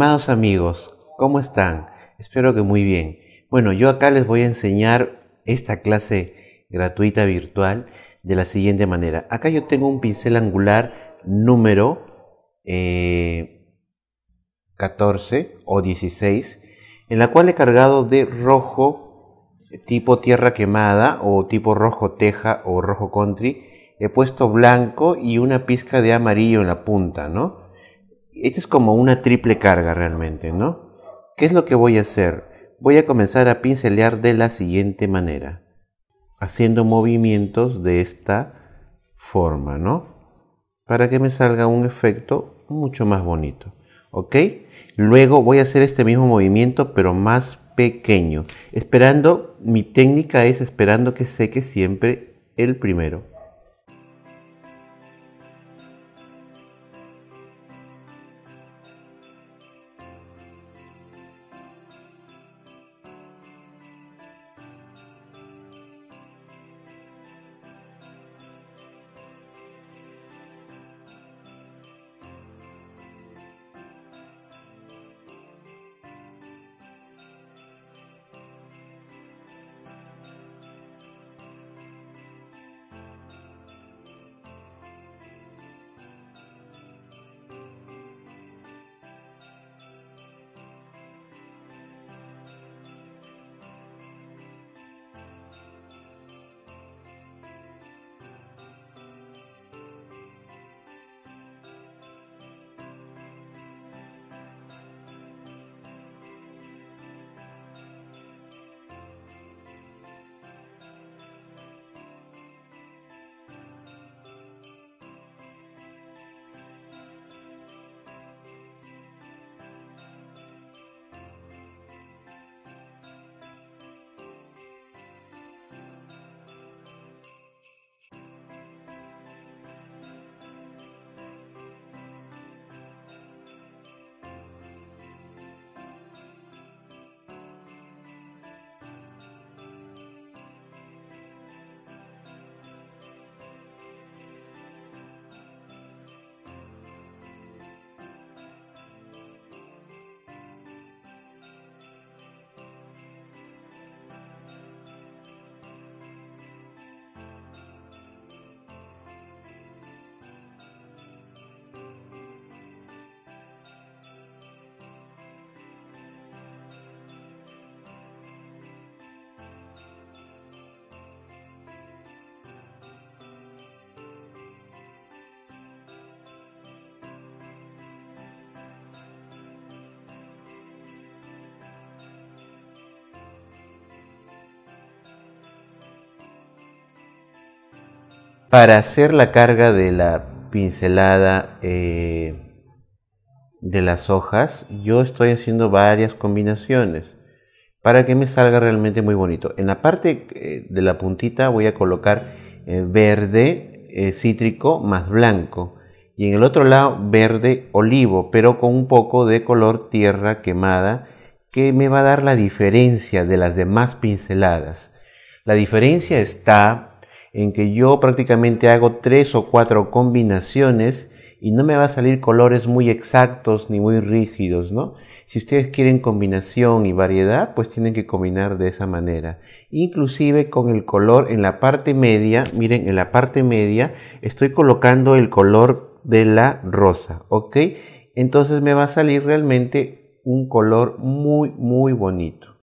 Amados amigos, ¿cómo están? Espero que muy bien. Bueno, yo acá les voy a enseñar esta clase gratuita virtual de la siguiente manera. Acá yo tengo un pincel angular número 14 eh, o 16, en la cual he cargado de rojo tipo tierra quemada o tipo rojo teja o rojo country. He puesto blanco y una pizca de amarillo en la punta, ¿no? Esto es como una triple carga realmente, ¿no? ¿Qué es lo que voy a hacer? Voy a comenzar a pincelear de la siguiente manera, haciendo movimientos de esta forma, ¿no? Para que me salga un efecto mucho más bonito, ¿ok? Luego voy a hacer este mismo movimiento, pero más pequeño, esperando, mi técnica es esperando que seque siempre el primero. para hacer la carga de la pincelada eh, de las hojas, yo estoy haciendo varias combinaciones para que me salga realmente muy bonito. En la parte eh, de la puntita voy a colocar eh, verde cítrico más blanco y en el otro lado verde olivo, pero con un poco de color tierra quemada que me va a dar la diferencia de las demás pinceladas. La diferencia está en que yo prácticamente hago tres o cuatro combinaciones y no me va a salir colores muy exactos ni muy rígidos, ¿no? Si ustedes quieren combinación y variedad, pues tienen que combinar de esa manera. Inclusive con el color en la parte media, miren, en la parte media estoy colocando el color de la rosa, ¿ok? Entonces me va a salir realmente un color muy, muy bonito.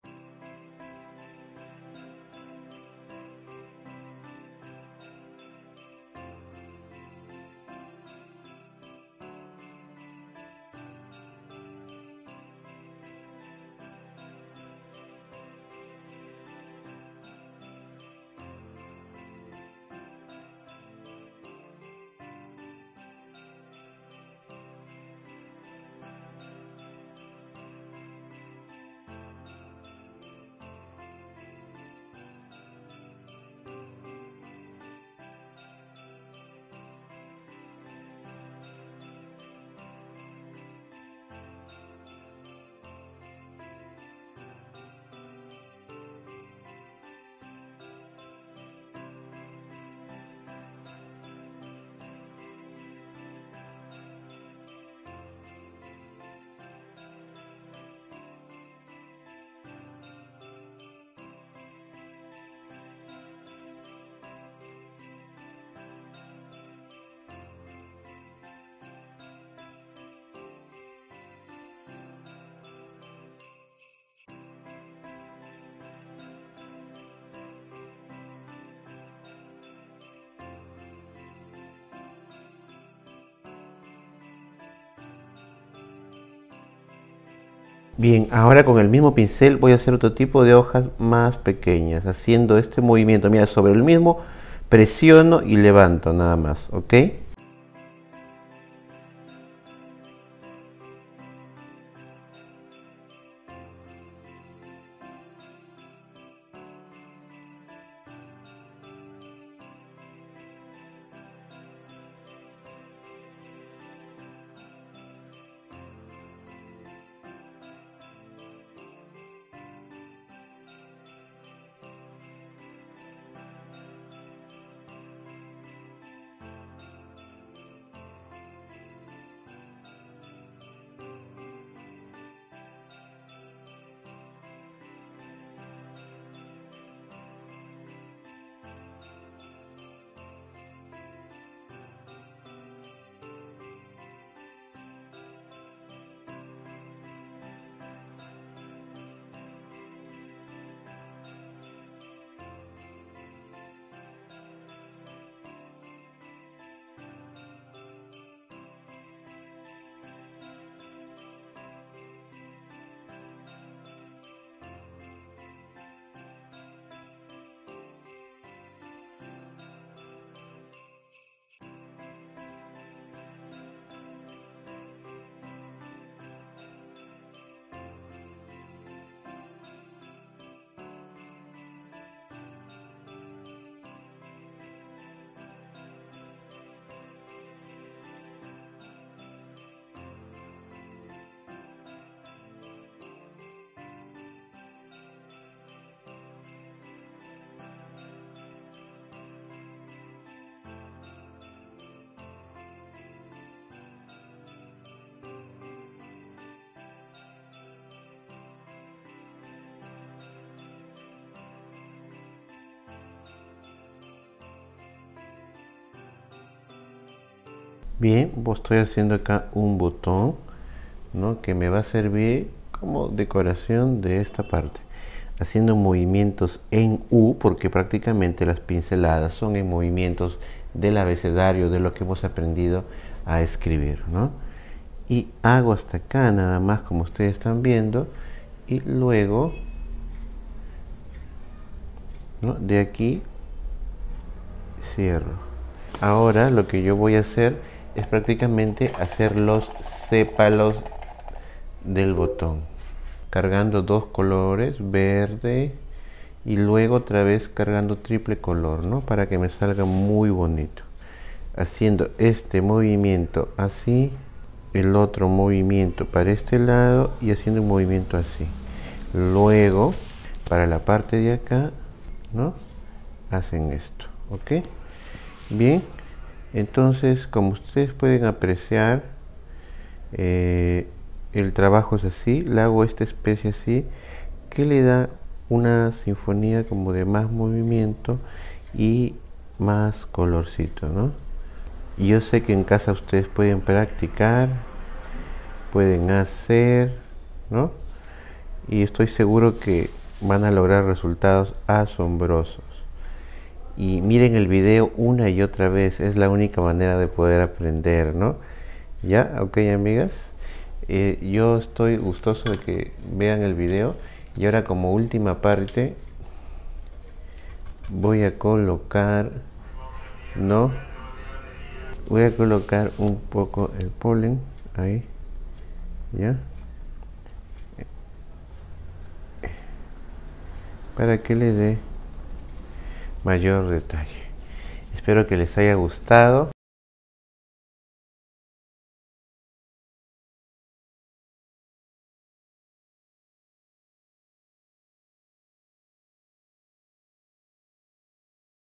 Bien, ahora con el mismo pincel voy a hacer otro tipo de hojas más pequeñas, haciendo este movimiento. Mira, sobre el mismo presiono y levanto nada más, ¿ok? Bien, estoy haciendo acá un botón, Que me va a servir como decoración de esta parte. Haciendo movimientos en U, porque prácticamente las pinceladas son en movimientos del abecedario, de lo que hemos aprendido a escribir, Y hago hasta acá nada más como ustedes están viendo. Y luego, De aquí, cierro. Ahora lo que yo voy a hacer es prácticamente hacer los sépalos del botón cargando dos colores verde y luego otra vez cargando triple color no para que me salga muy bonito haciendo este movimiento así el otro movimiento para este lado y haciendo un movimiento así luego para la parte de acá no hacen esto ok bien entonces, como ustedes pueden apreciar, eh, el trabajo es así, le hago esta especie así, que le da una sinfonía como de más movimiento y más colorcito, ¿no? Y yo sé que en casa ustedes pueden practicar, pueden hacer, ¿no? Y estoy seguro que van a lograr resultados asombrosos y miren el video una y otra vez, es la única manera de poder aprender, ¿no? ¿Ya? Ok, amigas. Eh, yo estoy gustoso de que vean el video y ahora como última parte voy a colocar, ¿no? Voy a colocar un poco el polen ahí, ¿ya? Para que le dé mayor detalle. Espero que les haya gustado